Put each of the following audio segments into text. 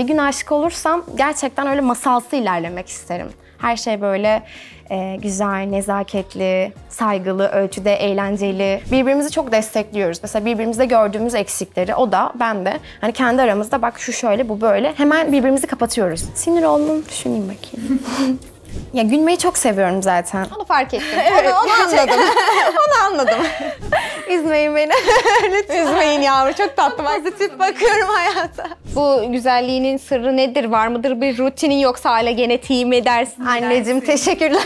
Bir gün aşık olursam gerçekten öyle masalsı ilerlemek isterim. Her şey böyle e, güzel, nezaketli, saygılı, ölçüde eğlenceli. Birbirimizi çok destekliyoruz. Mesela birbirimizde gördüğümüz eksikleri o da ben de. Hani kendi aramızda bak şu şöyle bu böyle hemen birbirimizi kapatıyoruz. Sinir oldum düşüneyim bakayım. Ya gülmeyi çok seviyorum zaten. Onu fark ettim. evet, onu, onu anladım. onu anladım. Üzmeyin beni. Lütfen. Üzmeyin yavru. Çok tatlı. Pozitif bakıyorum hayata. Bu güzelliğinin sırrı nedir? Var mıdır bir rutinin yoksa hala genetiği mi dersin? Anneciğim teşekkürler.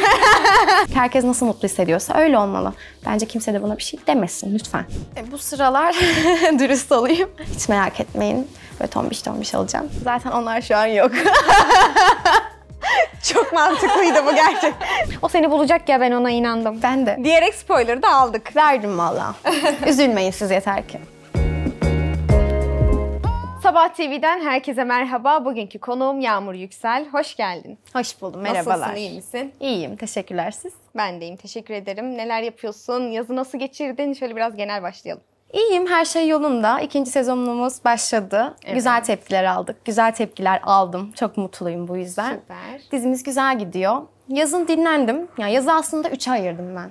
Herkes nasıl mutlu hissediyorsa öyle olmalı. Bence kimse de buna bir şey demesin lütfen. E, bu sıralar dürüst olayım. Hiç merak etmeyin. Böyle tombiş tombiş alacağım. Zaten onlar şu an yok. Çok mantıklıydı bu gerçek. O seni bulacak ya ben ona inandım. Ben de. Diyerek spoiler'ı da aldık. Verdim valla. Üzülmeyin siz yeter ki. Sabah TV'den herkese merhaba. Bugünkü konuğum Yağmur Yüksel. Hoş geldin. Hoş buldum. Merhabalar. Nasılsın? iyi misin? İyiyim. Teşekkürler siz. Ben deyim. Teşekkür ederim. Neler yapıyorsun? Yazı nasıl geçirdin? Şöyle biraz genel başlayalım. İyiyim, her şey yolunda. İkinci sezonumuz başladı. Evet. Güzel tepkiler aldık. Güzel tepkiler aldım. Çok mutluyum bu yüzden. Süper. Dizimiz güzel gidiyor. Yazın dinlendim. Ya yani yazı aslında üçe ayırdım ben.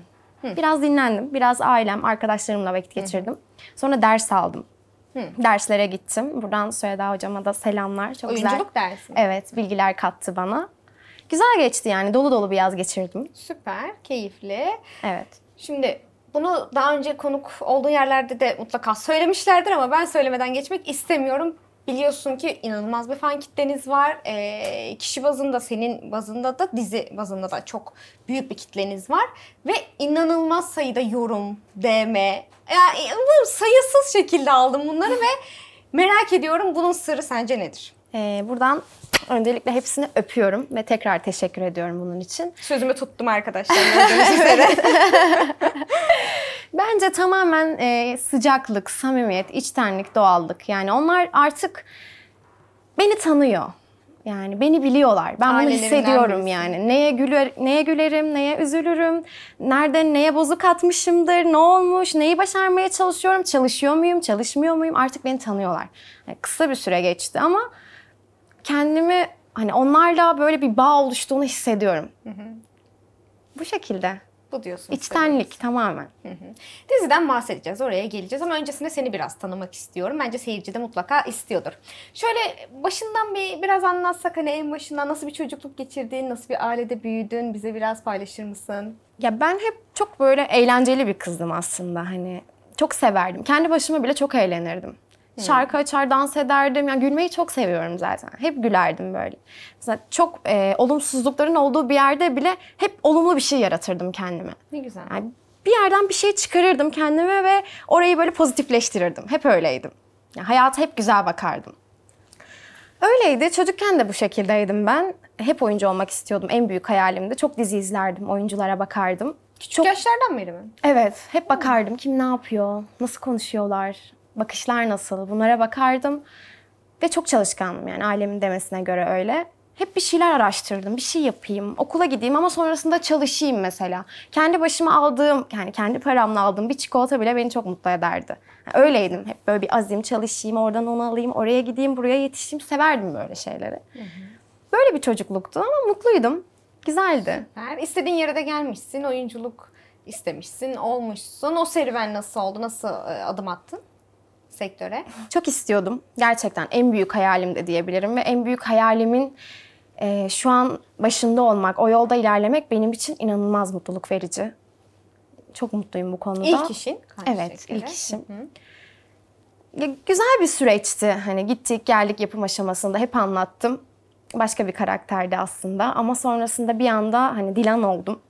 Hı. Biraz dinlendim. Biraz ailem, arkadaşlarımla vakit geçirdim. Hı. Sonra ders aldım. Hı. Derslere gittim. Buradan Söyleda hocama da selamlar. Çok Oyunculuk güzel. dersi. Evet, bilgiler kattı bana. Güzel geçti yani. Dolu dolu bir yaz geçirdim. Süper, keyifli. Evet. Şimdi bunu daha önce konuk olduğu yerlerde de mutlaka söylemişlerdir ama ben söylemeden geçmek istemiyorum. Biliyorsun ki inanılmaz bir fan kitleniz var. E, kişi bazında, senin bazında da, dizi bazında da çok büyük bir kitleniz var. Ve inanılmaz sayıda yorum, DM, yani e, bu sayısız şekilde aldım bunları ve merak ediyorum bunun sırrı sence nedir? Ee, buradan Öncelikle hepsini öpüyorum ve tekrar teşekkür ediyorum bunun için. Sözümü tuttum arkadaşlar. Bence tamamen e, sıcaklık, samimiyet, içtenlik, doğallık. Yani onlar artık beni tanıyor. Yani beni biliyorlar. Ben bunu hissediyorum yani. Neye güler, neye gülerim, neye üzülürüm, nerede neye bozuk atmışımdır, ne olmuş, neyi başarmaya çalışıyorum, çalışıyor muyum, çalışmıyor muyum? Artık beni tanıyorlar. Yani kısa bir süre geçti ama kendimi hani onlarla böyle bir bağ oluştuğunu hissediyorum. Hı hı. Bu şekilde. Bu diyorsun. İçtenlik tabii. tamamen. Hı hı. Diziden bahsedeceğiz, oraya geleceğiz ama öncesinde seni biraz tanımak istiyorum. Bence seyirci de mutlaka istiyordur. Şöyle başından bir biraz anlatsak hani en başından nasıl bir çocukluk geçirdin, nasıl bir ailede büyüdün, bize biraz paylaşır mısın? Ya ben hep çok böyle eğlenceli bir kızdım aslında hani. Çok severdim. Kendi başıma bile çok eğlenirdim. Şarkı açar, dans ederdim. Yani gülmeyi çok seviyorum zaten. Hep gülerdim böyle. Mesela çok e, olumsuzlukların olduğu bir yerde bile hep olumlu bir şey yaratırdım kendime. Ne güzel. Yani bir yerden bir şey çıkarırdım kendime ve orayı böyle pozitifleştirirdim. Hep öyleydim. Yani hayata hep güzel bakardım. Öyleydi. Çocukken de bu şekildeydim ben. Hep oyuncu olmak istiyordum. En büyük hayalimdi. Çok dizi izlerdim, oyunculara bakardım. Küçük çok... yaşlardan beri mi? Evet. Hep bakardım. Kim ne yapıyor? Nasıl konuşuyorlar? bakışlar nasıl bunlara bakardım. Ve çok çalışkanım yani ailemin demesine göre öyle. Hep bir şeyler araştırdım, bir şey yapayım, okula gideyim ama sonrasında çalışayım mesela. Kendi başıma aldığım, yani kendi paramla aldığım bir çikolata bile beni çok mutlu ederdi. Yani öyleydim hep böyle bir azim, çalışayım, oradan onu alayım, oraya gideyim, buraya yetişeyim. Severdim böyle şeyleri. Hı hı. Böyle bir çocukluktu ama mutluydum. Güzeldi. Süper. İstediğin yere de gelmişsin, oyunculuk istemişsin, olmuşsun. O serüven nasıl oldu, nasıl e, adım attın? sektöre? Çok istiyordum. Gerçekten en büyük hayalim de diyebilirim ve en büyük hayalimin e, şu an başında olmak, o yolda ilerlemek benim için inanılmaz mutluluk verici. Çok mutluyum bu konuda. İlk işin. Evet, şekilde. ilk işim. Ya, güzel bir süreçti. Hani gittik, geldik yapım aşamasında hep anlattım. Başka bir karakterdi aslında ama sonrasında bir anda hani Dilan oldum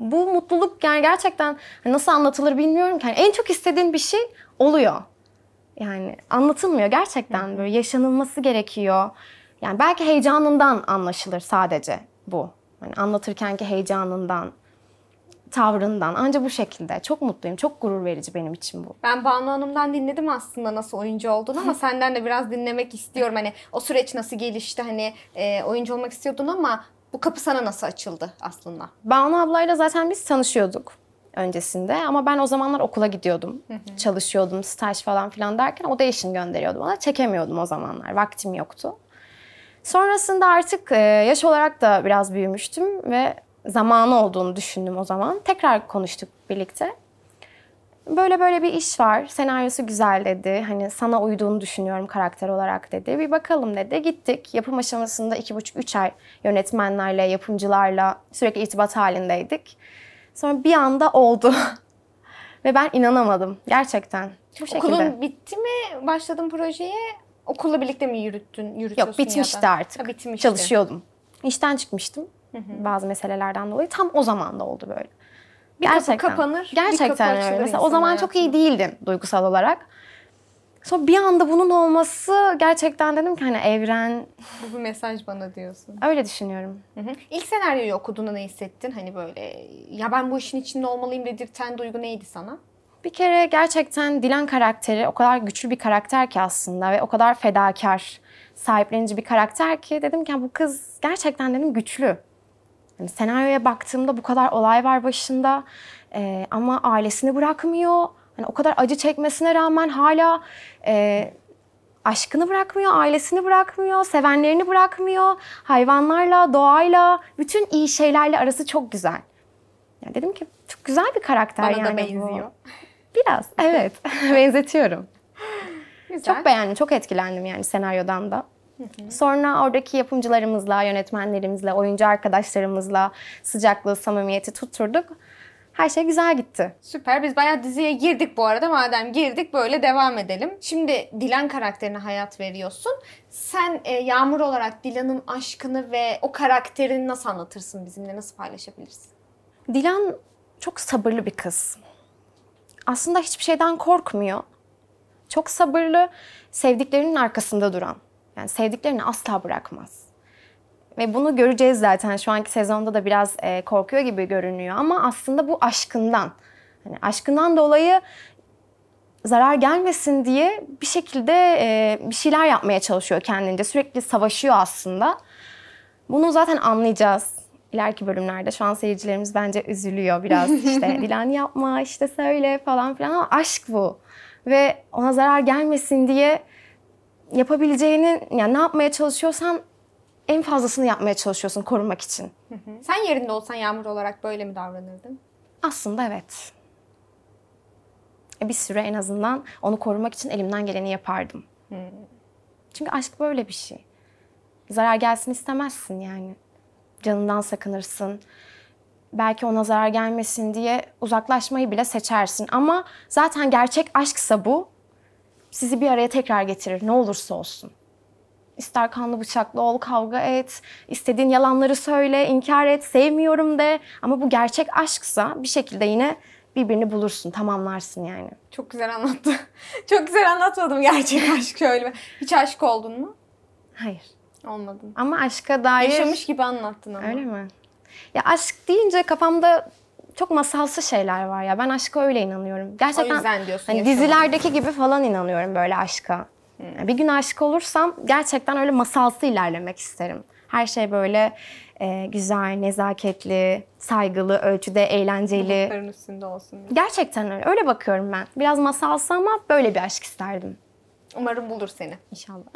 bu mutluluk yani gerçekten hani nasıl anlatılır bilmiyorum ki. Yani en çok istediğin bir şey oluyor. Yani anlatılmıyor gerçekten böyle yaşanılması gerekiyor. Yani belki heyecanından anlaşılır sadece bu. Hani Anlatırken ki heyecanından, tavrından ancak bu şekilde. Çok mutluyum, çok gurur verici benim için bu. Ben Banu Hanım'dan dinledim aslında nasıl oyuncu olduğunu ama senden de biraz dinlemek istiyorum. Hani o süreç nasıl gelişti hani e, oyuncu olmak istiyordun ama bu kapı sana nasıl açıldı aslında? Banu ablayla zaten biz tanışıyorduk öncesinde ama ben o zamanlar okula gidiyordum. Hı hı. Çalışıyordum, staj falan filan derken o da işin gönderiyordu bana. Çekemiyordum o zamanlar. Vaktim yoktu. Sonrasında artık e, yaş olarak da biraz büyümüştüm ve zamanı olduğunu düşündüm o zaman. Tekrar konuştuk birlikte. Böyle böyle bir iş var. Senaryosu güzel dedi. Hani sana uyduğunu düşünüyorum karakter olarak dedi. Bir bakalım dedi. Gittik. Yapım aşamasında iki buçuk üç ay yönetmenlerle, yapımcılarla sürekli irtibat halindeydik. Sonra bir anda oldu. Ve ben inanamadım gerçekten. Bu Okulun şekilde. bitti mi? Başladın projeye. Okulla birlikte mi yürüttün? Yürütüyorsun Yok bitmişti ya da. artık. Ha, bitmişti. Çalışıyordum. İşten çıkmıştım. Hı hı. Bazı meselelerden dolayı. Tam o zaman da oldu böyle. Bir gerçekten. kapı kapanır. Gerçekten öyle. Mesela o zaman hayatım. çok iyi değildim duygusal olarak. Sonra bir anda bunun olması gerçekten dedim ki hani evren... Bu bir mesaj bana diyorsun. Öyle düşünüyorum. Hı hı. İlk senaryoyu okuduğunda ne hissettin? Hani böyle ya ben bu işin içinde olmalıyım dedirten duygu neydi sana? Bir kere gerçekten Dilan karakteri o kadar güçlü bir karakter ki aslında ve o kadar fedakar, sahiplenici bir karakter ki dedim ki bu kız gerçekten dedim güçlü. Yani senaryoya baktığımda bu kadar olay var başında ee, ama ailesini bırakmıyor, yani o kadar acı çekmesine rağmen hala e, aşkını bırakmıyor, ailesini bırakmıyor, sevenlerini bırakmıyor. Hayvanlarla, doğayla, bütün iyi şeylerle arası çok güzel. Yani dedim ki çok güzel bir karakter Bana yani da benziyor. Bu. Biraz evet benzetiyorum. Güzel. Çok beğendim, çok etkilendim yani senaryodan da. Sonra oradaki yapımcılarımızla, yönetmenlerimizle, oyuncu arkadaşlarımızla sıcaklığı, samimiyeti tutturduk her şey güzel gitti. Süper. Biz bayağı diziye girdik bu arada. Madem girdik böyle devam edelim. Şimdi Dilan karakterine hayat veriyorsun. Sen e, Yağmur olarak Dilan'ın aşkını ve o karakterini nasıl anlatırsın bizimle? Nasıl paylaşabilirsin? Dilan çok sabırlı bir kız. Aslında hiçbir şeyden korkmuyor. Çok sabırlı, sevdiklerinin arkasında duran. Yani sevdiklerini asla bırakmaz. Ve bunu göreceğiz zaten. Şu anki sezonda da biraz e, korkuyor gibi görünüyor ama aslında bu aşkından. Hani aşkından dolayı zarar gelmesin diye bir şekilde e, bir şeyler yapmaya çalışıyor kendince. Sürekli savaşıyor aslında. Bunu zaten anlayacağız ileriki bölümlerde. Şu an seyircilerimiz bence üzülüyor biraz işte Dilan yapma işte söyle falan filan ama aşk bu. Ve ona zarar gelmesin diye yapabileceğinin yani ne yapmaya çalışıyorsan en fazlasını yapmaya çalışıyorsun korumak için. Hı hı. Sen yerinde olsan Yağmur olarak böyle mi davranırdın? Aslında evet. E, bir süre en azından onu korumak için elimden geleni yapardım. Hı. Çünkü aşk böyle bir şey. Zarar gelsin istemezsin yani. Canından sakınırsın. Belki ona zarar gelmesin diye uzaklaşmayı bile seçersin. Ama zaten gerçek aşksa bu sizi bir araya tekrar getirir ne olursa olsun. İster kanlı bıçaklı ol, kavga et, istediğin yalanları söyle, inkar et, sevmiyorum de. Ama bu gerçek aşksa bir şekilde yine birbirini bulursun, tamamlarsın yani. Çok güzel anlattı. Çok güzel anlatmadım gerçek aşk öyle. Hiç aşk oldun mu? Hayır. Olmadım. Ama aşka dair... Yaşamış gibi anlattın ama. Öyle mi? Ya aşk deyince kafamda çok masalsı şeyler var ya. Ben aşka öyle inanıyorum. Gerçekten o yüzden diyorsun. Hani dizilerdeki gibi falan inanıyorum böyle aşka. Ee, bir gün aşık olursam gerçekten öyle masalsı ilerlemek isterim. Her şey böyle e, güzel, nezaketli, saygılı, ölçüde eğlenceli. Bulutların üstünde olsun. Diye. Gerçekten öyle. Öyle bakıyorum ben. Biraz masalsı ama böyle bir aşk isterdim. Umarım bulur seni. İnşallah.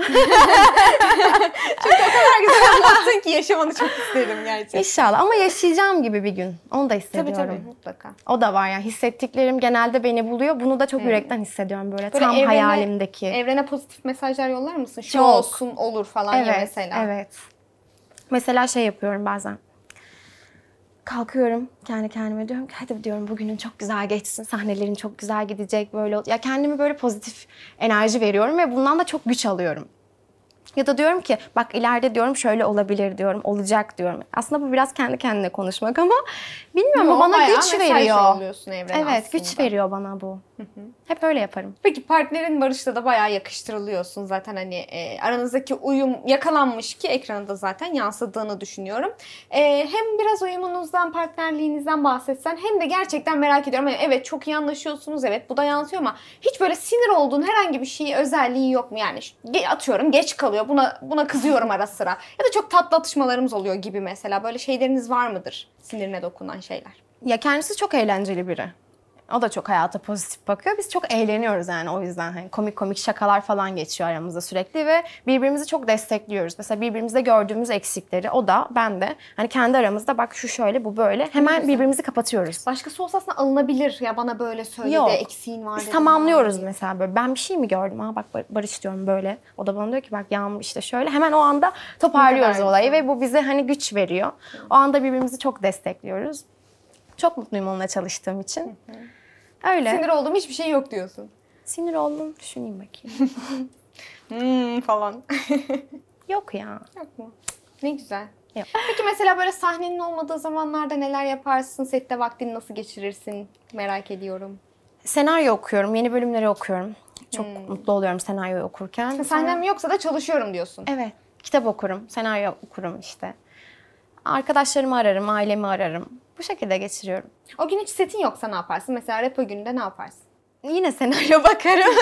Çünkü o kadar güzel anlattın ki yaşamanı çok istedim gerçekten. İnşallah ama yaşayacağım gibi bir gün. Onu da hissediyorum. Tabii tabii mutlaka. O da var yani hissettiklerim genelde beni buluyor. Bunu da çok hmm. yürekten hissediyorum böyle, böyle tam evrene, hayalimdeki. Evrene pozitif mesajlar yollar mısın? Şu çok. olsun olur falan evet, ya mesela. Evet. Mesela şey yapıyorum bazen kalkıyorum kendi kendime diyorum ki hadi diyorum bugünün çok güzel geçsin. Sahnelerin çok güzel gidecek böyle. Ya kendimi böyle pozitif enerji veriyorum ve bundan da çok güç alıyorum. Ya da diyorum ki bak ileride diyorum şöyle olabilir diyorum, olacak diyorum. Aslında bu biraz kendi kendine konuşmak ama bilmiyorum ama bana güç veriyor. Evet, aslında. güç veriyor bana bu. Hı hı. Hep öyle yaparım. Peki partnerin Barış'la da bayağı yakıştırılıyorsun zaten hani e, aranızdaki uyum yakalanmış ki ekrana da zaten yansıdığını düşünüyorum. E, hem biraz uyumunuzdan, partnerliğinizden bahsetsen hem de gerçekten merak ediyorum. Yani evet çok iyi anlaşıyorsunuz, evet bu da yansıyor ama hiç böyle sinir olduğun herhangi bir şeyi özelliği yok mu? Yani atıyorum geç kalıyor buna buna kızıyorum ara sıra ya da çok tatlı atışmalarımız oluyor gibi mesela böyle şeyleriniz var mıdır sinirine dokunan şeyler? Ya kendisi çok eğlenceli biri. O da çok hayata pozitif bakıyor. Biz çok eğleniyoruz yani o yüzden hani komik komik şakalar falan geçiyor aramızda sürekli ve birbirimizi çok destekliyoruz. Mesela birbirimizde gördüğümüz eksikleri o da ben de hani kendi aramızda bak şu şöyle bu böyle hemen birbirimizi kapatıyoruz. Başkası olsa aslında alınabilir ya bana böyle söyle Yok. eksiğin var. Biz tamamlıyoruz yani. mesela böyle ben bir şey mi gördüm Aa bak Barış diyorum böyle. O da bana diyor ki bak Yağmur işte şöyle hemen o anda toparlıyoruz olayı ve bu bize hani güç veriyor. O anda birbirimizi çok destekliyoruz. Çok mutluyum onunla çalıştığım için. Hı hı. Öyle. Sinir oldum, hiçbir şey yok diyorsun. Sinir oldum. Düşüneyim bakayım. hmm, falan. yok ya. Yok mu? Ne güzel. Yok. Peki mesela böyle sahnenin olmadığı zamanlarda neler yaparsın? Sette vaktini nasıl geçirirsin? Merak ediyorum. Senaryo okuyorum. Yeni bölümleri okuyorum. Çok hmm. mutlu oluyorum senaryo okurken. Sen sahnem Sonra... yoksa da çalışıyorum diyorsun. Evet. Kitap okurum, senaryo okurum işte. Arkadaşlarımı ararım, ailemi ararım. Bu şekilde geçiriyorum. O gün hiç setin yoksa ne yaparsın? Mesela repo gününde ne yaparsın? Yine senaryo bakarım.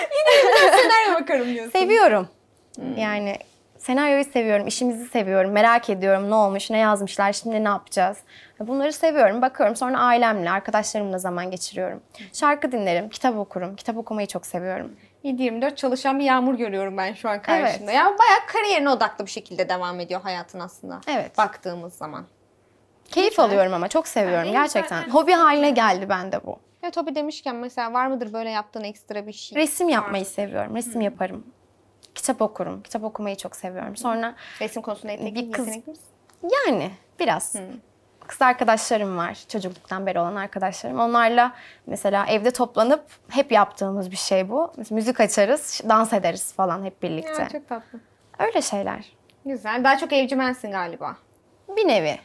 Yine senaryo bakarım diyorsun. Seviyorum. Hmm. Yani senaryoyu seviyorum, işimizi seviyorum, merak ediyorum ne olmuş, ne yazmışlar, şimdi ne yapacağız. Bunları seviyorum, bakıyorum. Sonra ailemle, arkadaşlarımla zaman geçiriyorum. Şarkı dinlerim, kitap okurum. Kitap okumayı çok seviyorum. 7-24 çalışan bir yağmur görüyorum ben şu an karşımda. Evet. Ya bayağı kariyerine odaklı bir şekilde devam ediyor hayatın aslında. Evet. Baktığımız zaman. Keyif Lütfen. alıyorum ama çok seviyorum yani gerçekten. Zaten... Hobi haline geldi bende bu. Evet hobi demişken mesela var mıdır böyle yaptığın ekstra bir şey? Resim yapmayı seviyorum. Resim Hı. yaparım. Kitap okurum. Kitap okumayı çok seviyorum. Sonra resim konusunda yetenekli, bir kız... Yani biraz. Hı. Kız arkadaşlarım var. Çocukluktan beri olan arkadaşlarım. Onlarla mesela evde toplanıp hep yaptığımız bir şey bu. Mesela müzik açarız, dans ederiz falan hep birlikte. Ya, çok tatlı. Öyle şeyler. Güzel. Daha çok evcimensin galiba. Bir nevi.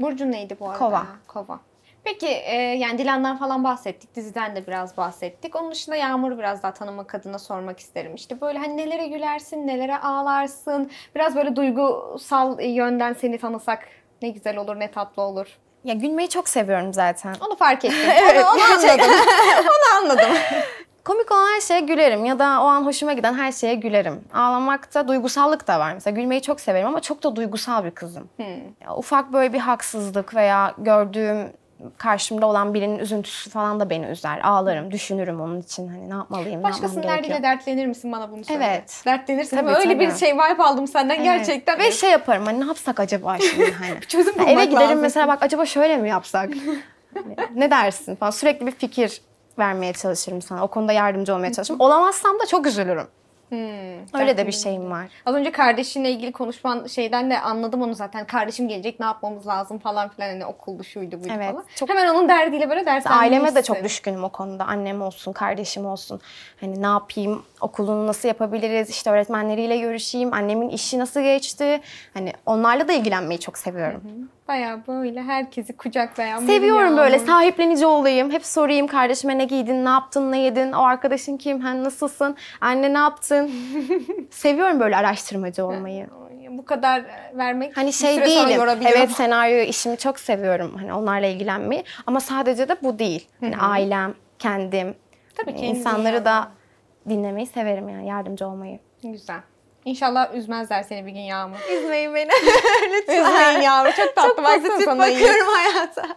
Burcu neydi bu arada? Kova. Kova. Peki e, yani Dilan'dan falan bahsettik. Diziden de biraz bahsettik. Onun dışında yağmur biraz daha tanımak adına sormak isterim. İşte böyle hani nelere gülersin, nelere ağlarsın. Biraz böyle duygusal yönden seni tanısak ne güzel olur, ne tatlı olur. Ya gülmeyi çok seviyorum zaten. Onu fark ettim. evet, onu, onu anladım. onu anladım. Komik olan her şeye gülerim ya da o an hoşuma giden her şeye gülerim. Ağlamakta duygusallık da var. Mesela gülmeyi çok severim ama çok da duygusal bir kızım. Hmm. Ya, ufak böyle bir haksızlık veya gördüğüm karşımda olan birinin üzüntüsü falan da beni üzer. Ağlarım, düşünürüm onun için hani ne yapmalıyım, Başkasının ne derdiyle dertlenir misin bana bunu söyle. Evet. Dertlenirsin tabii, öyle tabii. bir şey vibe aldım senden evet. gerçekten. Ve şey yaparım hani ne yapsak acaba şimdi hani. Çözüm bulmak Eve gidelim lazım. mesela bak acaba şöyle mi yapsak? ne dersin falan sürekli bir fikir vermeye çalışırım sana. O konuda yardımcı olmaya çalışırım. Olamazsam da çok üzülürüm. Hmm, Öyle de bir şeyim var. Az önce kardeşinle ilgili konuşman şeyden de anladım onu zaten. Kardeşim gelecek ne yapmamız lazım falan filan hani okuldu şuydu buydu evet, falan. Çok... Hemen onun derdiyle böyle ders Aileme de çok düşkünüm o konuda. Annem olsun, kardeşim olsun. Hani ne yapayım, okulunu nasıl yapabiliriz, işte öğretmenleriyle görüşeyim, annemin işi nasıl geçti. Hani onlarla da ilgilenmeyi çok seviyorum. Hı hı. Baya böyle herkesi kucaklayan Seviyorum böyle sahiplenici olayım. Hep sorayım kardeşime ne giydin, ne yaptın, ne yedin, o arkadaşın kim, hani nasılsın, anne ne yaptın. Seviyorum böyle araştırmacı olmayı. Bu kadar vermek hani şey değilim. Evet senaryo işimi çok seviyorum. Hani onlarla ilgilenmeyi ama sadece de bu değil. Hani ailem, kendim. Tabii ki hani insanları da dinlemeyi severim yani yardımcı olmayı. Güzel. İnşallah üzmezler seni bir gün Yağmur. Üzmeyin beni. Lütfen. Üzmeyin Yağmur. Çok tatlı Çok pozitif sana bakıyorum iyi. hayata.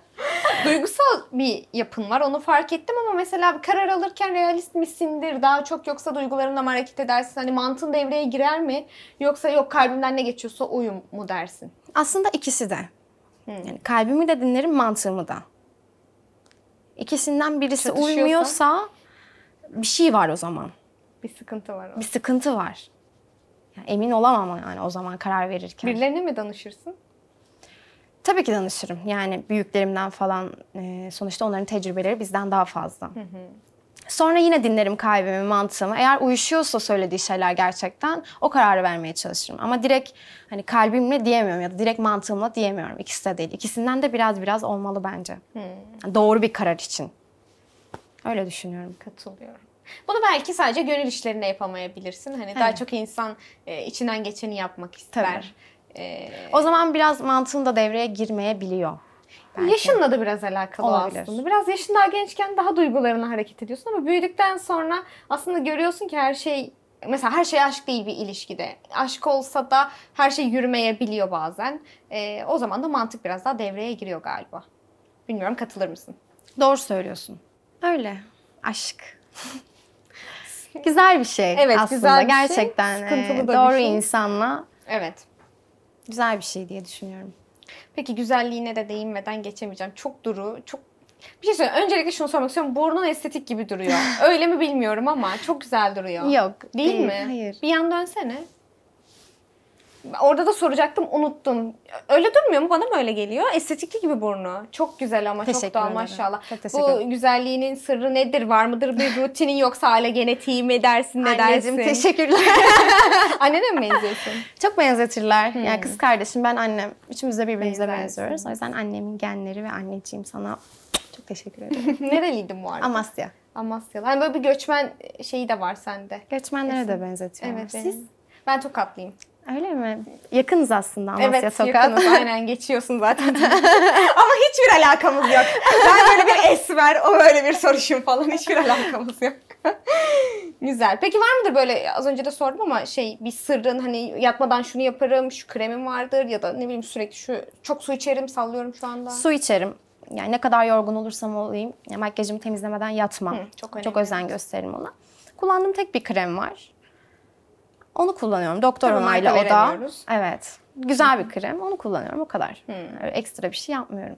Duygusal bir yapın var. Onu fark ettim ama mesela bir karar alırken realist misindir? Daha çok yoksa duygularınla mı hareket edersin? Hani mantığın devreye girer mi? Yoksa yok kalbimden ne geçiyorsa uyum mu dersin? Aslında ikisi de. Hmm. Yani kalbimi de dinlerim, mantığımı da. İkisinden birisi uymuyorsa bir şey var o zaman. Bir sıkıntı var. O. Bir sıkıntı var. Yani emin olamam yani o zaman karar verirken. Birilerine mi danışırsın? Tabii ki danışırım. Yani büyüklerimden falan e, sonuçta onların tecrübeleri bizden daha fazla. Hı hı. Sonra yine dinlerim kalbimi, mantığımı. Eğer uyuşuyorsa söylediği şeyler gerçekten o kararı vermeye çalışırım. Ama direkt hani kalbimle diyemiyorum ya da direkt mantığımla diyemiyorum. İkisi de değil. İkisinden de biraz biraz olmalı bence. Hmm. doğru bir karar için. Öyle düşünüyorum. Katılıyorum. Bunu belki sadece gönül işlerinde yapamayabilirsin. Hani evet. daha çok insan e, içinden geçeni yapmak ister. Tabii. Ee, o zaman biraz mantığın da devreye girmeyebiliyor. Belki. Yaşınla da biraz alakalı Olabilir. aslında. Biraz yaşın daha gençken daha duygularına hareket ediyorsun ama büyüdükten sonra aslında görüyorsun ki her şey mesela her şey aşk değil bir ilişkide. Aşk olsa da her şey yürümeyebiliyor bazen. Ee, o zaman da mantık biraz daha devreye giriyor galiba. Bilmiyorum katılır mısın? Doğru söylüyorsun. Öyle. Aşk. güzel bir şey evet, aslında güzel bir şey, gerçekten. Şey, sıkıntılı e, da doğru bir şey. insanla. Evet. Güzel bir şey diye düşünüyorum. Peki güzelliğine de değinmeden geçemeyeceğim. Çok duru, çok bir şey söyleyeyim. Öncelikle şunu sormak istiyorum. Burnun estetik gibi duruyor. Öyle mi bilmiyorum ama çok güzel duruyor. Yok. Değil, değil mi? Hayır. Bir yan dönsene. Orada da soracaktım unuttum. Öyle durmuyor mu? Bana mı öyle geliyor? Estetikli gibi burnu. Çok güzel ama teşekkür çok da maşallah. Çok teşekkür Bu güzelliğinin sırrı nedir? Var mıdır bir rutinin yoksa hala genetiği mi dersin ne Anneciğim, dersin? teşekkürler. Annene mi benziyorsun? Çok benzetirler. Hmm. Yani kız kardeşim ben annem. Üçümüz de birbirimize benziyoruz. O yüzden annemin genleri ve anneciğim sana çok teşekkür ederim. Nereliydin bu arada? Amasya. Amasyalı. Hani böyle bir göçmen şeyi de var sende. Göçmenlere Kesin. de benzetiyorlar. Evet, Siz? Ben Tokatlıyım. Öyle mi? Yakınız aslında Amasya evet, Sokak. Evet yakınız aynen geçiyorsun zaten. Ama hiçbir alakamız yok. Ben böyle bir esmer, o böyle bir soruşum falan hiçbir alakamız yok. Güzel. Peki var mıdır böyle az önce de sordum ama şey bir sırrın hani yatmadan şunu yaparım, şu kremim vardır ya da ne bileyim sürekli şu çok su içerim sallıyorum şu anda. Su içerim. Yani ne kadar yorgun olursam olayım makyajımı temizlemeden yatmam. Hı, çok, önemli. çok özen gösteririm ona. Kullandığım tek bir krem var. Onu kullanıyorum. Doktor Tabii onaylı o da. Evet. Güzel bir krem. Onu kullanıyorum. O kadar. Hmm. Ekstra bir şey yapmıyorum.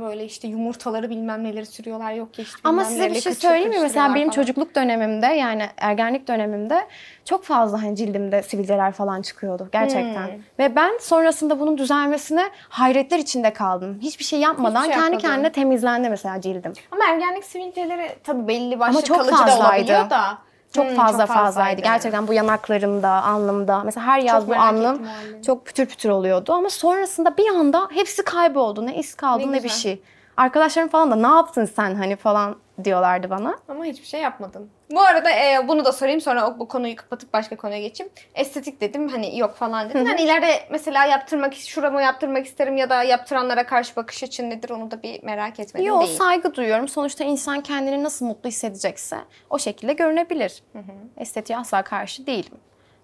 Böyle işte yumurtaları bilmem neleri sürüyorlar yok ki işte. Ama size bir şey söyleyeyim mi? Mesela benim falan. çocukluk dönemimde yani ergenlik dönemimde çok fazla hani cildimde sivilceler falan çıkıyordu gerçekten. Hmm. Ve ben sonrasında bunun düzelmesine hayretler içinde kaldım. Hiçbir şey yapmadan Hiçbir şey kendi kendine temizlendi mesela cildim. Ama ergenlik sivilceleri tabii belli başlı kalıcı da olabiliyor da. Çok hmm, fazla çok fazlaydı. fazlaydı. Gerçekten bu yanaklarımda, alnımda. Mesela her yaz çok bu alnım çok pütür pütür oluyordu. Ama sonrasında bir anda hepsi kayboldu. Ne iz kaldı ne, ne bir şey arkadaşlarım falan da ne yaptın sen hani falan diyorlardı bana. Ama hiçbir şey yapmadım. Bu arada e, bunu da sorayım sonra o, bu konuyu kapatıp başka konuya geçeyim. Estetik dedim hani yok falan dedim. Hani ileride mesela yaptırmak şuramı yaptırmak isterim ya da yaptıranlara karşı bakış açın nedir onu da bir merak etmedim Yo, değil. saygı duyuyorum. Sonuçta insan kendini nasıl mutlu hissedecekse o şekilde görünebilir. Hı Estetiğe asla karşı değilim.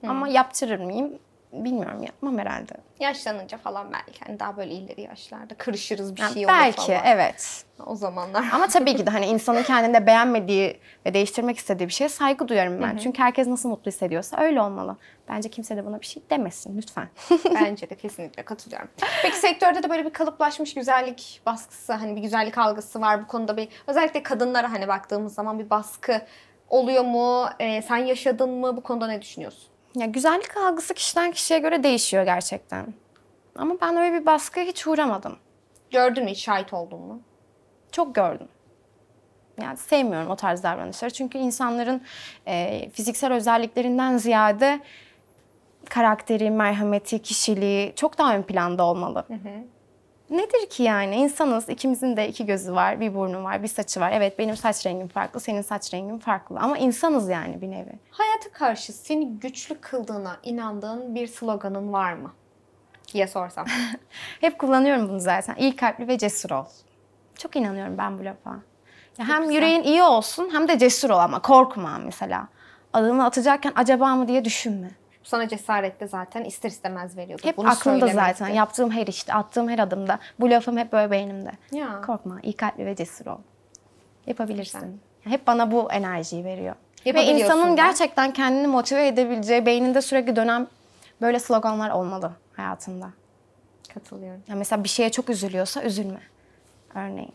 Ama yaptırır mıyım? bilmiyorum yapmam herhalde. Yaşlanınca falan belki hani daha böyle ileri yaşlarda kırışırız bir yani şey olur belki, falan. Belki evet. O zamanlar. Ama tabii ki de hani insanın kendinde beğenmediği ve değiştirmek istediği bir şeye saygı duyarım ben. Hı-hı. Çünkü herkes nasıl mutlu hissediyorsa öyle olmalı. Bence kimse de buna bir şey demesin lütfen. Bence de kesinlikle katılıyorum. Peki sektörde de böyle bir kalıplaşmış güzellik baskısı hani bir güzellik algısı var bu konuda bir özellikle kadınlara hani baktığımız zaman bir baskı oluyor mu? Ee, sen yaşadın mı? Bu konuda ne düşünüyorsun? Ya güzellik algısı kişiden kişiye göre değişiyor gerçekten. Ama ben öyle bir baskıya hiç uğramadım. Gördün mü hiç şahit oldun mu? Çok gördüm. Yani sevmiyorum o tarz davranışları. Çünkü insanların e, fiziksel özelliklerinden ziyade karakteri, merhameti, kişiliği çok daha ön planda olmalı. Hı hı nedir ki yani? insanız ikimizin de iki gözü var, bir burnu var, bir saçı var. Evet benim saç rengim farklı, senin saç rengin farklı ama insanız yani bir nevi. Hayata karşı seni güçlü kıldığına inandığın bir sloganın var mı? diye sorsam. Hep kullanıyorum bunu zaten. İyi kalpli ve cesur ol. Çok inanıyorum ben bu lafa. Ya hem güzel. yüreğin iyi olsun hem de cesur ol ama korkma mesela. Adımı atacakken acaba mı diye düşünme sana cesaret de zaten ister istemez veriyordu. Hep Bunu aklımda zaten. Yaptığım her işte, attığım her adımda. Bu lafım hep böyle beynimde. Ya. Korkma, iyi kalpli ve cesur ol. Yapabilirsin. Güzel. Hep bana bu enerjiyi veriyor. Ve insanın ben. gerçekten kendini motive edebileceği, beyninde sürekli dönen böyle sloganlar olmalı hayatında. Katılıyorum. Ya mesela bir şeye çok üzülüyorsa üzülme. Örneğin.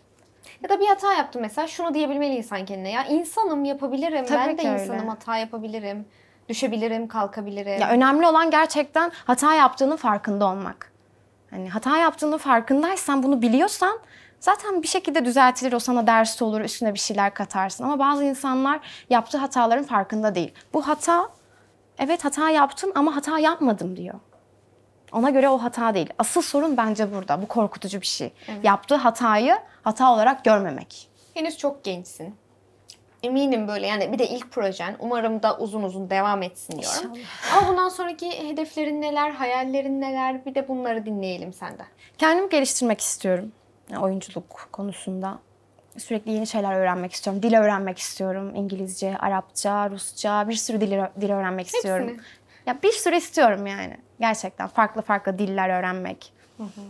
Ya da bir hata yaptım mesela şunu diyebilmeli insan kendine. Ya insanım yapabilirim. Tabii ben de öyle. insanım hata yapabilirim. Düşebilirim, kalkabilirim. Ya önemli olan gerçekten hata yaptığının farkında olmak. Hani hata yaptığının farkındaysan, bunu biliyorsan zaten bir şekilde düzeltilir. O sana ders olur, üstüne bir şeyler katarsın. Ama bazı insanlar yaptığı hataların farkında değil. Bu hata, evet hata yaptın ama hata yapmadım diyor. Ona göre o hata değil. Asıl sorun bence burada. Bu korkutucu bir şey. Evet. Yaptığı hatayı hata olarak görmemek. Henüz çok gençsin eminim böyle yani bir de ilk projen umarım da uzun uzun devam etsin diyorum. İnşallah. Ama bundan sonraki hedeflerin neler, hayallerin neler bir de bunları dinleyelim senden. Kendimi geliştirmek istiyorum oyunculuk konusunda. Sürekli yeni şeyler öğrenmek istiyorum. Dil öğrenmek istiyorum. İngilizce, Arapça, Rusça bir sürü dil, dil öğrenmek Hepsini. istiyorum. Ya bir sürü istiyorum yani. Gerçekten farklı farklı diller öğrenmek. Hı hı.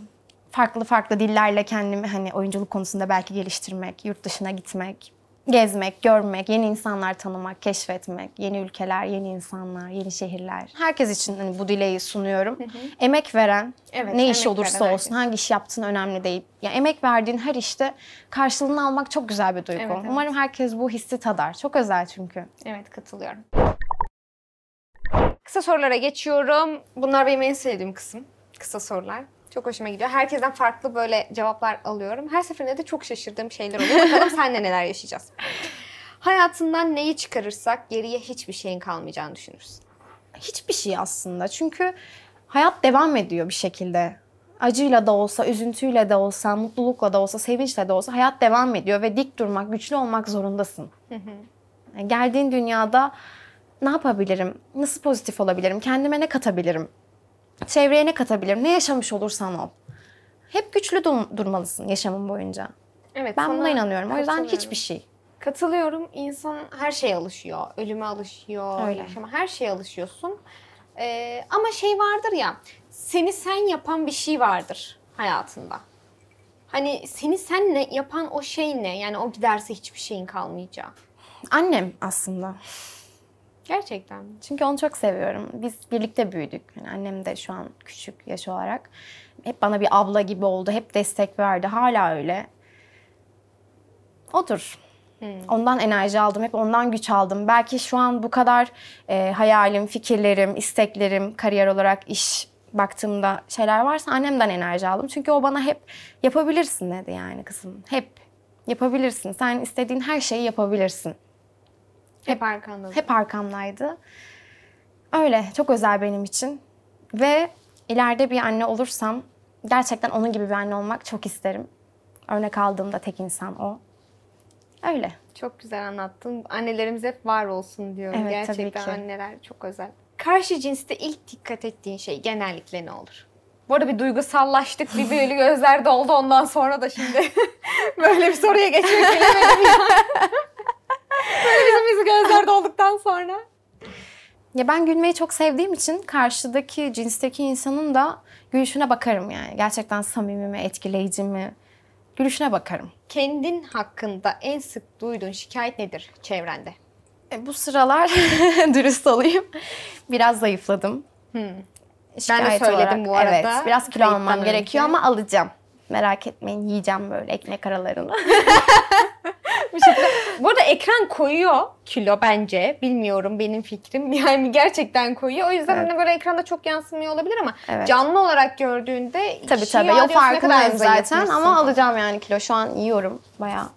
Farklı farklı dillerle kendimi hani oyunculuk konusunda belki geliştirmek, yurt dışına gitmek gezmek, görmek, yeni insanlar tanımak, keşfetmek, yeni ülkeler, yeni insanlar, yeni şehirler. Herkes için hani bu dileği sunuyorum. Hı hı. Emek veren, evet, ne iş olursa veren olsun, herkes. hangi iş yaptığın önemli değil. Ya yani emek verdiğin her işte karşılığını almak çok güzel bir duygu. Evet, evet. Umarım herkes bu hissi tadar. Çok özel çünkü. Evet, katılıyorum. Kısa sorulara geçiyorum. Bunlar benim en sevdiğim kısım. Kısa sorular. Çok hoşuma gidiyor. Herkesten farklı böyle cevaplar alıyorum. Her seferinde de çok şaşırdığım şeyler oluyor. Bakalım senle neler yaşayacağız. Hayatından neyi çıkarırsak geriye hiçbir şeyin kalmayacağını düşünürsün. Hiçbir şey aslında. Çünkü hayat devam ediyor bir şekilde. Acıyla da olsa, üzüntüyle de olsa, mutlulukla da olsa, sevinçle de olsa hayat devam ediyor ve dik durmak, güçlü olmak zorundasın. geldiğin dünyada ne yapabilirim? Nasıl pozitif olabilirim? Kendime ne katabilirim? Çevreye ne katabilirim? Ne yaşamış olursan ol. Hep güçlü dur- durmalısın yaşamın boyunca. Evet. Ben buna inanıyorum. O yüzden hiçbir şey. Katılıyorum. İnsan her şeye alışıyor. Ölüme alışıyor. Öyle. Yaşama her şeye alışıyorsun. Ee, ama şey vardır ya. Seni sen yapan bir şey vardır hayatında. Hani seni sen ne yapan o şey ne? Yani o giderse hiçbir şeyin kalmayacak. Annem aslında. Gerçekten Çünkü onu çok seviyorum. Biz birlikte büyüdük. Yani annem de şu an küçük yaş olarak. Hep bana bir abla gibi oldu. Hep destek verdi. Hala öyle. Odur. Hmm. Ondan enerji aldım. Hep ondan güç aldım. Belki şu an bu kadar e, hayalim, fikirlerim, isteklerim, kariyer olarak iş baktığımda şeyler varsa annemden enerji aldım. Çünkü o bana hep yapabilirsin dedi yani kızım. Hep yapabilirsin. Sen istediğin her şeyi yapabilirsin hep arkanda. Hep arkamdaydı. Öyle çok özel benim için. Ve ileride bir anne olursam gerçekten onun gibi bir anne olmak çok isterim. Örnek aldığımda tek insan o. Öyle. Çok güzel anlattın. Annelerimiz hep var olsun diyorum. Evet, gerçekten tabii ki. anneler çok özel. Karşı cinste ilk dikkat ettiğin şey genellikle ne olur? Bu arada bir duygusallaştık, bir böyle gözler doldu ondan sonra da şimdi böyle bir soruya geçmek bilemedim ya. Böyle bizim yüzü gözler dolduktan sonra. Ya ben gülmeyi çok sevdiğim için karşıdaki cinsteki insanın da gülüşüne bakarım yani. Gerçekten samimi mi, etkileyici mi? Gülüşüne bakarım. Kendin hakkında en sık duyduğun şikayet nedir çevrende? E, bu sıralar dürüst olayım. Biraz zayıfladım. Hmm. Şikayet ben de söyledim olarak. bu arada. Evet, biraz kilo Kayıttan almam önce. gerekiyor ama alacağım. Merak etmeyin yiyeceğim böyle ekmek aralarını. bir şekilde. Bu arada ekran koyuyor kilo bence. Bilmiyorum benim fikrim. Yani gerçekten koyuyor. O yüzden evet. hani böyle ekranda çok yansımıyor olabilir ama evet. canlı olarak gördüğünde tabii tabii. Yok farkındayım zaten ama falan. alacağım yani kilo. Şu an yiyorum bayağı.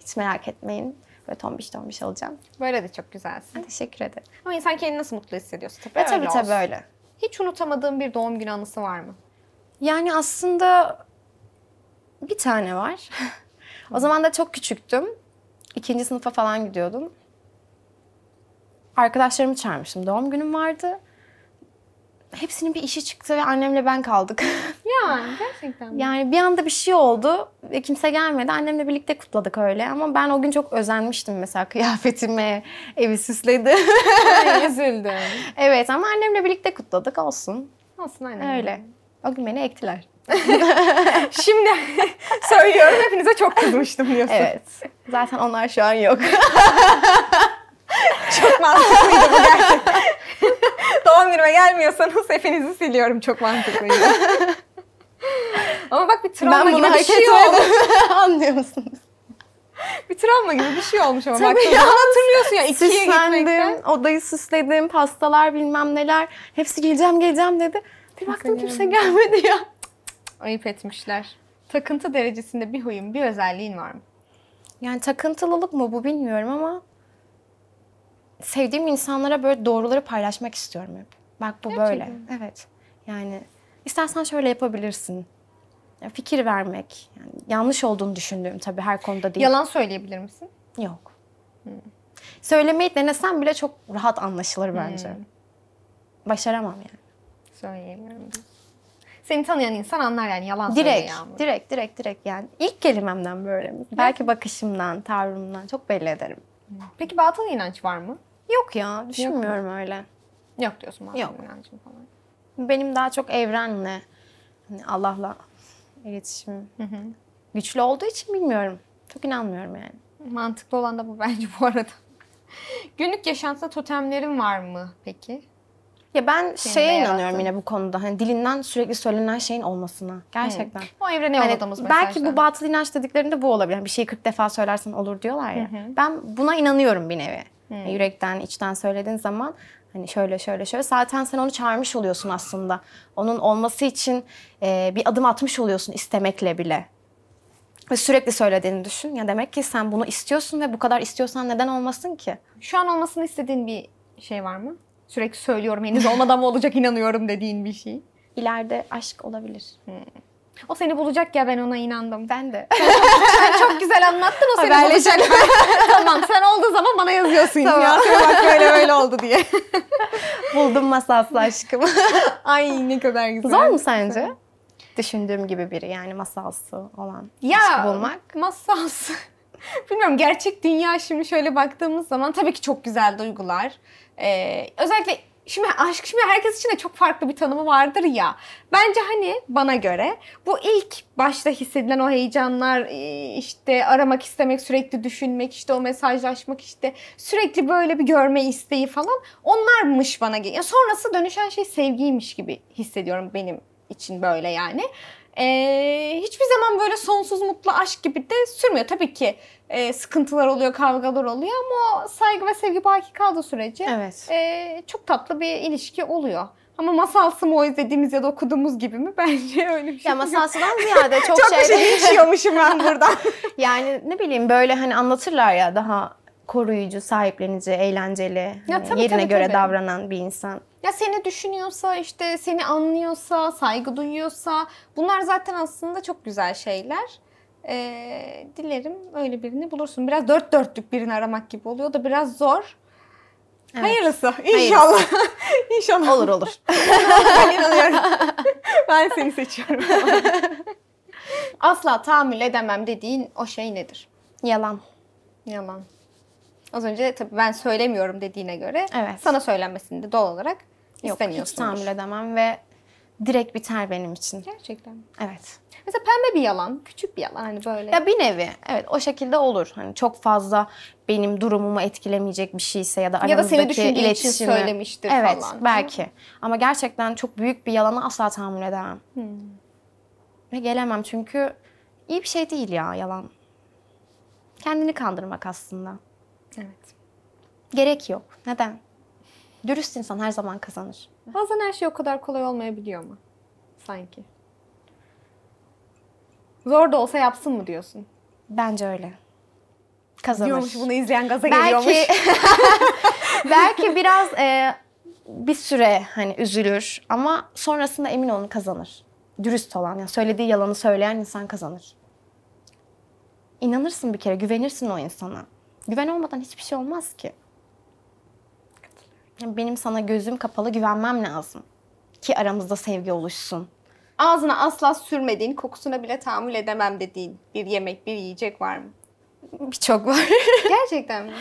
Hiç merak etmeyin. Böyle tombiş tombiş alacağım. Böyle de çok güzelsin. Teşekkür ederim. Ama insan kendini nasıl mutlu hissediyorsa tabii ya, e, öyle Tabii olsun. tabii öyle. Hiç unutamadığın bir doğum günü anısı var mı? Yani aslında bir tane var. o zaman da çok küçüktüm ikinci sınıfa falan gidiyordum. Arkadaşlarımı çağırmıştım. Doğum günüm vardı. Hepsinin bir işi çıktı ve annemle ben kaldık. yani gerçekten mi? Yani bir anda bir şey oldu ve kimse gelmedi. Annemle birlikte kutladık öyle ama ben o gün çok özenmiştim mesela kıyafetime, evi süsledi. Üzüldüm. evet ama annemle birlikte kutladık olsun. Olsun annemle. Öyle. O gün beni ektiler. Şimdi söylüyorum hepinize çok kızmıştım diyorsun. Evet. Zaten onlar şu an yok. Çok mantıklıydı bu gerçekten. Doğum günüme gelmiyorsanız hepinizi siliyorum. Çok mantıklıydı. Ama bak bir travma gibi bir şey oldu. Anlıyor musunuz? bir travma gibi bir şey olmuş ama Tabii bak ya, hatırlıyorsun ya ikiye gitmekten. odayı süsledim, pastalar bilmem neler. Hepsi geleceğim geleceğim dedi. Bir baktım kimse gelmedi ya. Ayıp etmişler. Takıntı derecesinde bir huyun, bir özelliğin var mı? Yani takıntılılık mı bu bilmiyorum ama sevdiğim insanlara böyle doğruları paylaşmak istiyorum hep. Bak bu Gerçekten. böyle. Evet. Yani istersen şöyle yapabilirsin. Yani fikir vermek. Yani yanlış olduğunu düşündüğüm tabii her konuda değil. Yalan söyleyebilir misin? Yok. Hmm. Söylemeyi denesem bile çok rahat anlaşılır bence. Hmm. Başaramam yani. Söyleyemiyorum. Seni tanıyan insan anlar yani yalan direkt, Yağmur. Direkt, direkt, direkt yani. ilk kelimemden böyle. Belki, Belki bakışımdan, tavrımdan çok belli ederim. Peki batıl inanç var mı? Yok ya, düşünmüyorum Yok. öyle. Yok diyorsun batıl Yok. inancın falan. Benim daha çok evrenle, hani Allah'la iletişim hı güçlü olduğu için bilmiyorum. Çok inanmıyorum yani. Mantıklı olan da bu bence bu arada. Günlük yaşantıda totemlerin var mı peki? Ya ben Kendine şeye yarattın. inanıyorum yine bu konuda. Hani dilinden sürekli söylenen şeyin olmasına. Gerçekten. Hı. O evrene hani yolladığımız Belki bu batıl inanç dediklerinde bu olabilir. Yani bir şeyi 40 defa söylersen olur diyorlar ya. Hı hı. Ben buna inanıyorum bir nevi. Hı. Hani yürekten, içten söylediğin zaman Hani şöyle şöyle şöyle zaten sen onu çağırmış oluyorsun aslında. Onun olması için e, bir adım atmış oluyorsun istemekle bile. Ve sürekli söylediğini düşün. Ya demek ki sen bunu istiyorsun ve bu kadar istiyorsan neden olmasın ki? Şu an olmasını istediğin bir şey var mı? Sürekli söylüyorum henüz olmadan mı olacak inanıyorum dediğin bir şey. İleride aşk olabilir. Hmm. O seni bulacak ya ben ona inandım. Ben de. sen çok güzel anlattın o seni bulacak. tamam sen olduğu zaman bana yazıyorsun. Tamam. Ya. bak böyle böyle oldu diye. Buldum masaslı aşkım. Ay ne kadar güzel. Zor mu sence? Düşündüğüm gibi biri yani masalsı olan ya, aşkı bulmak. Masalsı. Bilmiyorum gerçek dünya şimdi şöyle baktığımız zaman tabii ki çok güzel duygular. Ee, özellikle şimdi aşk şimdi herkes için de çok farklı bir tanımı vardır ya. Bence hani bana göre bu ilk başta hissedilen o heyecanlar e, işte aramak istemek, sürekli düşünmek, işte o mesajlaşmak işte sürekli böyle bir görme isteği falan onlarmış bana geliyor. Sonrası dönüşen şey sevgiymiş gibi hissediyorum benim için böyle yani. Ee, hiçbir zaman böyle sonsuz mutlu aşk gibi de sürmüyor. Tabii ki e, sıkıntılar oluyor, kavgalar oluyor ama saygı ve sevgi baki kaldığı sürece evet. e, çok tatlı bir ilişki oluyor. Ama masalsı mı o izlediğimiz ya da okuduğumuz gibi mi? Bence öyle bir şey. Ya masalsıdan ziyade çok, çok şeyde... Çok şey değişiyormuşum şey ben buradan. yani ne bileyim böyle hani anlatırlar ya daha koruyucu, sahiplenici, eğlenceli, ya, e, tabii, yerine tabii, göre tabii. davranan bir insan. Ya seni düşünüyorsa, işte seni anlıyorsa, saygı duyuyorsa bunlar zaten aslında çok güzel şeyler. Ee, dilerim öyle birini bulursun. Biraz dört dörtlük birini aramak gibi oluyor da biraz zor. Evet. Hayırlısı. İnşallah. Hayırlısı. İnşallah. Olur olur. ben seni seçiyorum. Asla tahammül edemem dediğin o şey nedir? Yalan. Yalan. Az önce tabii ben söylemiyorum dediğine göre evet. sana söylenmesini de doğal olarak isteniyorsun. Yok hiç tahammül edemem ve direkt biter benim için. Gerçekten. Evet. Mesela pembe bir yalan, küçük bir yalan hani böyle. Ya bir nevi evet o şekilde olur. Hani çok fazla benim durumumu etkilemeyecek bir şeyse ya da aramızdaki iletişimi. Ya da seni düşündüğü için söylemiştir evet, falan. Evet belki. Ama gerçekten çok büyük bir yalanı asla tahammül edemem. Hmm. Ve gelemem çünkü iyi bir şey değil ya yalan. Kendini kandırmak aslında. Evet. Gerek yok. Neden? Dürüst insan her zaman kazanır. Bazen her şey o kadar kolay olmayabiliyor mu? Sanki. Zor da olsa yapsın mı diyorsun? Bence öyle. Kazanır. Diyormuş bunu izleyen gaza belki, geliyormuş. belki biraz e, bir süre hani üzülür ama sonrasında emin olun kazanır. Dürüst olan, yani söylediği yalanı söyleyen insan kazanır. İnanırsın bir kere, güvenirsin o insana. Güven olmadan hiçbir şey olmaz ki. Benim sana gözüm kapalı güvenmem lazım. Ki aramızda sevgi oluşsun. Ağzına asla sürmediğin, kokusuna bile tahammül edemem dediğin bir yemek, bir yiyecek var mı? Birçok var. Gerçekten mi?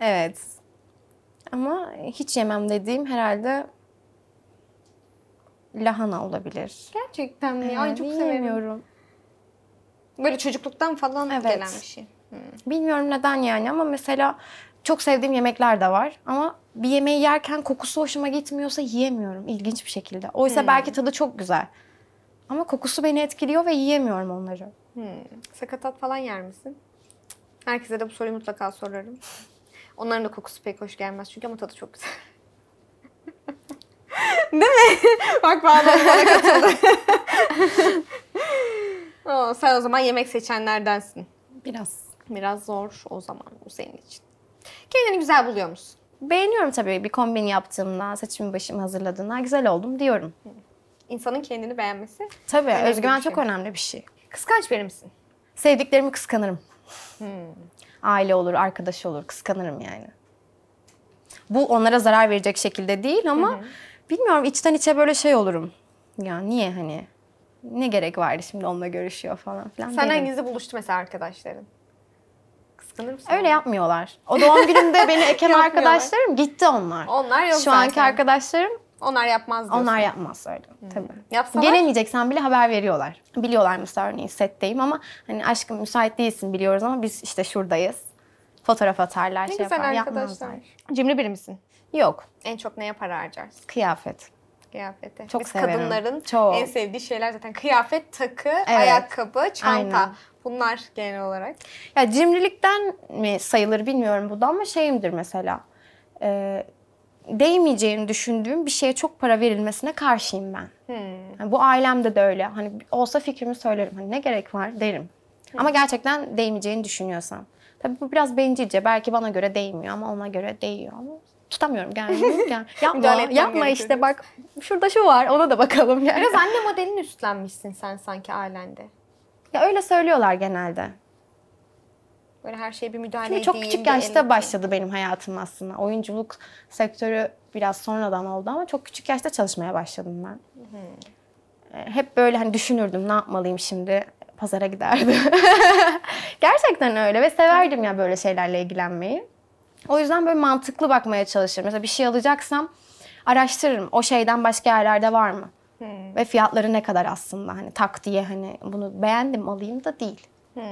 Evet. Ama hiç yemem dediğim herhalde lahana olabilir. Gerçekten mi? Evet, Ay çok seviyorum. Böyle çocukluktan falan evet. gelen bir şey. Bilmiyorum neden yani ama mesela çok sevdiğim yemekler de var ama bir yemeği yerken kokusu hoşuma gitmiyorsa yiyemiyorum ilginç bir şekilde. Oysa hmm. belki tadı çok güzel. Ama kokusu beni etkiliyor ve yiyemiyorum onları. Hmm. Sakatat falan yer misin? Herkese de bu soruyu mutlaka sorarım. Onların da kokusu pek hoş gelmez çünkü ama tadı çok güzel. Değil mi? Bak bana katıldı. Oo, sen o zaman yemek seçenlerdensin. Biraz. Biraz zor o zaman bu senin için. Kendini güzel buluyor musun? Beğeniyorum tabii bir kombin yaptığımda, saçımı başımı hazırladığında güzel oldum diyorum. İnsanın kendini beğenmesi. Tabii önemli özgüven bir şey. çok önemli bir şey. Kıskanç biri misin? Sevdiklerimi kıskanırım. Aile olur, arkadaş olur kıskanırım yani. Bu onlara zarar verecek şekilde değil ama bilmiyorum içten içe böyle şey olurum. Ya niye hani ne gerek vardı şimdi onunla görüşüyor falan filan. Sen derim. hanginizi buluştu mesela arkadaşların? Kıskanır mısın? Öyle yapmıyorlar. O doğum gününde beni eken arkadaşlarım gitti onlar. Onlar yok Şu zaten. anki arkadaşlarım onlar yapmaz diyorsun. Onlar yapmaz öyle. Hmm. Tabii. Yapsalar? Gelemeyeceksen bile haber veriyorlar. Biliyorlar mesela örneğin setteyim ama hani aşkım müsait değilsin biliyoruz ama biz işte şuradayız. Fotoğraf atarlar, ne şey güzel arkadaşlar. Cimri biri misin? Yok. En çok ne yapar harcarsın? Kıyafet kıyafete. Çok Biz severim. kadınların Çok. en sevdiği şeyler zaten kıyafet, takı, evet. ayakkabı, çanta. Aynen. Bunlar genel olarak. Ya cimrilikten mi sayılır bilmiyorum bu da ama şeyimdir mesela. E, değmeyeceğini düşündüğüm bir şeye çok para verilmesine karşıyım ben. Hmm. Yani bu ailemde de öyle. Hani olsa fikrimi söylerim. Hani ne gerek var derim. Hmm. Ama gerçekten değmeyeceğini düşünüyorsam. Tabii bu biraz bencilce. Belki bana göre değmiyor ama ona göre değiyor. Ama tutamıyorum gel gel yapma yapma işte bak şurada şu var ona da bakalım yani. Biraz anne modelini üstlenmişsin sen sanki ailende. Ya öyle söylüyorlar genelde. Böyle her şey bir müdahale Çünkü çok küçük yaşta elinde. başladı benim hayatım aslında. Oyunculuk sektörü biraz sonradan oldu ama çok küçük yaşta çalışmaya başladım ben. Hmm. E, hep böyle hani düşünürdüm ne yapmalıyım şimdi pazara giderdim. Gerçekten öyle ve severdim ya böyle şeylerle ilgilenmeyi. O yüzden böyle mantıklı bakmaya çalışırım. Mesela bir şey alacaksam araştırırım. O şeyden başka yerlerde var mı? Hmm. Ve fiyatları ne kadar aslında hani tak diye hani bunu beğendim alayım da değil. Hmm.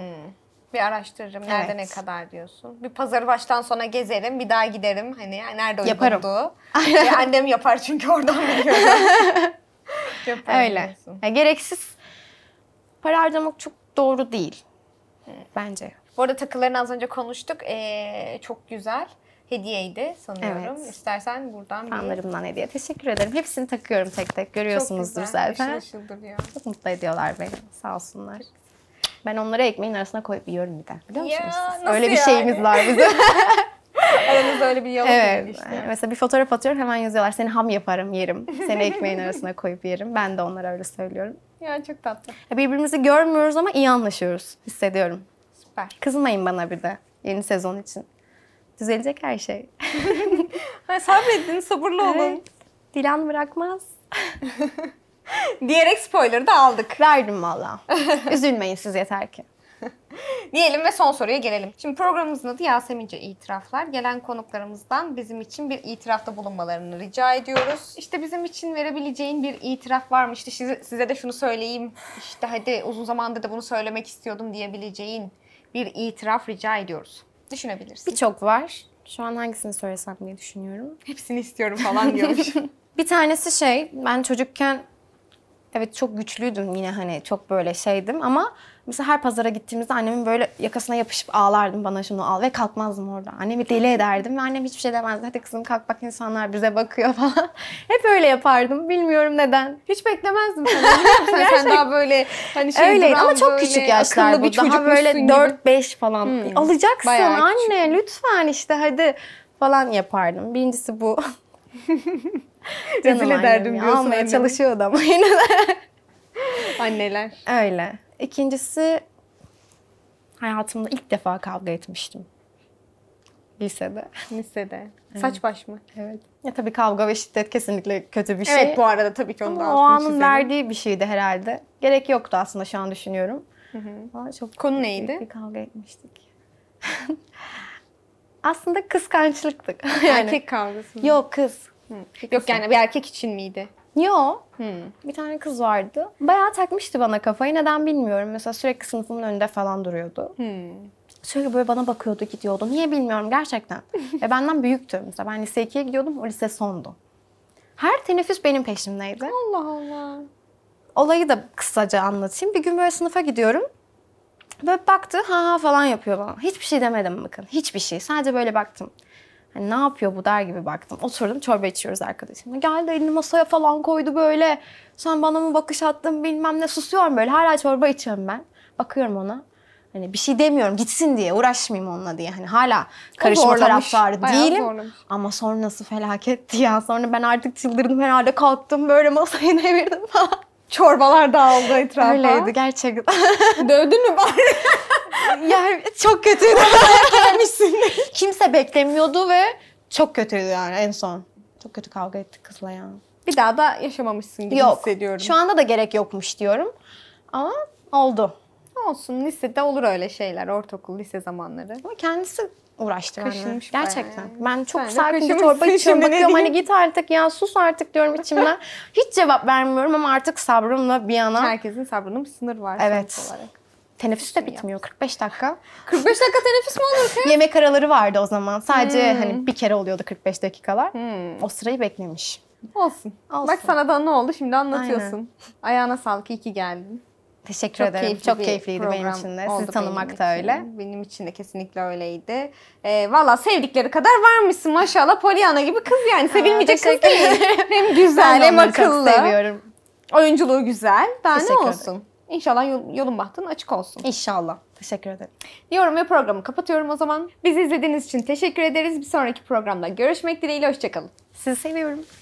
Bir araştırırım nerede evet. ne kadar diyorsun. Bir pazarı baştan sona gezerim, bir daha giderim hani nerede Yaparım. uygundu. Yaparım. annem yapar çünkü oradan biliyorum. Öyle. Yani gereksiz para harcamak çok doğru değil. Hmm. Bence. Bu arada takılarını az önce konuştuk. Ee, çok güzel hediyeydi sanıyorum. Evet. İstersen buradan Fanlarımdan bir... hediye. Teşekkür ederim. Hepsini takıyorum tek tek. Görüyorsunuzdur Çok güzel. zaten. Işıl Çok mutlu ediyorlar beni. Sağ olsunlar. Ben onları ekmeğin arasına koyup yiyorum bir de. Biliyor ya, musunuz? Siz? Öyle yani? bir şeyimiz var bizim. Aranızda öyle bir yalan evet. işte. Mesela bir fotoğraf atıyorum hemen yazıyorlar. Seni ham yaparım, yerim. Seni ekmeğin arasına koyup yerim. Ben de onlara öyle söylüyorum. Ya çok tatlı. Birbirimizi görmüyoruz ama iyi anlaşıyoruz. Hissediyorum. Süper. Kızmayın bana bir de yeni sezon için. Düzelecek her şey. Sabredin, sabırlı olun. Dilan bırakmaz. Diyerek spoiler da aldık. Verdim valla. Üzülmeyin siz yeter ki. Diyelim ve son soruya gelelim. Şimdi programımızın adı Yasemince İtiraflar. Gelen konuklarımızdan bizim için bir itirafta bulunmalarını rica ediyoruz. İşte bizim için verebileceğin bir itiraf var mı? İşte size, size de şunu söyleyeyim. İşte hadi uzun zamandır da bunu söylemek istiyordum diyebileceğin bir itiraf rica ediyoruz. Düşünebilirsin. Birçok var. Şu an hangisini söylesem diye düşünüyorum. Hepsini istiyorum falan diyormuş. bir tanesi şey, ben çocukken evet çok güçlüydüm yine hani çok böyle şeydim ama Mesela her pazara gittiğimizde annemin böyle yakasına yapışıp ağlardım bana şunu al ve kalkmazdım orada. Annemi deli ederdim ve annem hiçbir şey demezdi. Hadi kızım kalk bak insanlar bize bakıyor falan. Hep öyle yapardım. Bilmiyorum neden. Hiç beklemezdim seni. sen daha böyle hani şey Öyleydi ama çok böyle, küçük yaşlar bu. Daha böyle 4-5 falan. Hmm. Alacaksın Bayağı anne küçük. lütfen işte hadi falan yapardım. Birincisi bu. Rezil ederdim diyorsun. Almaya annem. çalışıyordu ama yine de. Anneler. Öyle. İkincisi hayatımda ilk defa kavga etmiştim. Lisede. Lisede. Evet. Saç baş mı? Evet. Ya tabii kavga ve şiddet kesinlikle kötü bir şey. Evet bu arada tabii ki onu Ama da o anın çizelim. verdiği bir şeydi herhalde. Gerek yoktu aslında şu an düşünüyorum. Hı hı. çok Konu neydi? Bir kavga etmiştik. aslında kıskançlıktık. Yani. Erkek kavgası mı? Yok kız. Hı. Yok yani bir erkek için miydi? Yo. Hmm. Bir tane kız vardı. Bayağı takmıştı bana kafayı. Neden bilmiyorum. Mesela sürekli sınıfımın önünde falan duruyordu. Hmm. Sürekli böyle bana bakıyordu, gidiyordu. Niye bilmiyorum gerçekten. Ve benden büyüktü. Mesela ben lise 2'ye gidiyordum, o lise sondu. Her teneffüs benim peşimdeydi. Allah Allah. Olayı da kısaca anlatayım. Bir gün böyle sınıfa gidiyorum. Böyle baktı ha ha falan yapıyor bana. Hiçbir şey demedim bakın. Hiçbir şey. Sadece böyle baktım. Hani ne yapıyor bu der gibi baktım. Oturdum çorba içiyoruz arkadaşımla. Geldi elini masaya falan koydu böyle. Sen bana mı bakış attın bilmem ne. Susuyorum böyle. Hala çorba içiyorum ben. Bakıyorum ona. Hani bir şey demiyorum gitsin diye uğraşmayayım onunla diye. Hani hala karışma taraftarı değilim. Zorlamış. Ama sonrası felaketti ya. Sonra ben artık çıldırdım herhalde kalktım böyle masayı devirdim falan. Çorbalar dağıldı etrafa. Öyleydi gerçekten. Dövdün mü bari? yani çok kötüydü. Kimse beklemiyordu ve çok kötüydü yani en son. Çok kötü kavga ettik kızla ya. Bir daha da yaşamamışsın gibi Yok, hissediyorum. Şu anda da gerek yokmuş diyorum. Ama oldu. Olsun lisede olur öyle şeyler. Ortaokul, lise zamanları. Ama kendisi uğraştı benimle. Gerçekten. bayağı. Ben çok Sen de sarkınca çorba içiyorum. Bakıyorum hani git artık ya sus artık diyorum içimden. Hiç cevap vermiyorum ama artık sabrımla bir yana. Herkesin sabrının bir sınır var Evet. sonuç Teneffüs de bitmiyor 45 dakika. 45 dakika teneffüs mü olur? ki Yemek araları vardı o zaman. Sadece hmm. hani bir kere oluyordu 45 dakikalar. Hmm. O sırayı beklemiş. Olsun. Olsun. Bak sana da ne oldu şimdi anlatıyorsun. Ayağına sağlık iyi ki geldin. Teşekkür çok ederim. Keyifli çok keyifliydi benim için de. Sizi tanımak da için. öyle. Benim için de kesinlikle öyleydi. Ee, Valla sevdikleri kadar varmışsın maşallah. Pollyanna gibi kız yani. Sevilmeyecek kız değil. hem güzel hem akıllı. Çok seviyorum. Oyunculuğu güzel. Daha Teşekkür ne olsun. Ederim. İnşallah yol, yolun bahtın açık olsun. İnşallah. Teşekkür ederim. Diyorum ve programı kapatıyorum o zaman. Bizi izlediğiniz için teşekkür ederiz. Bir sonraki programda görüşmek dileğiyle. Hoşçakalın. Sizi seviyorum.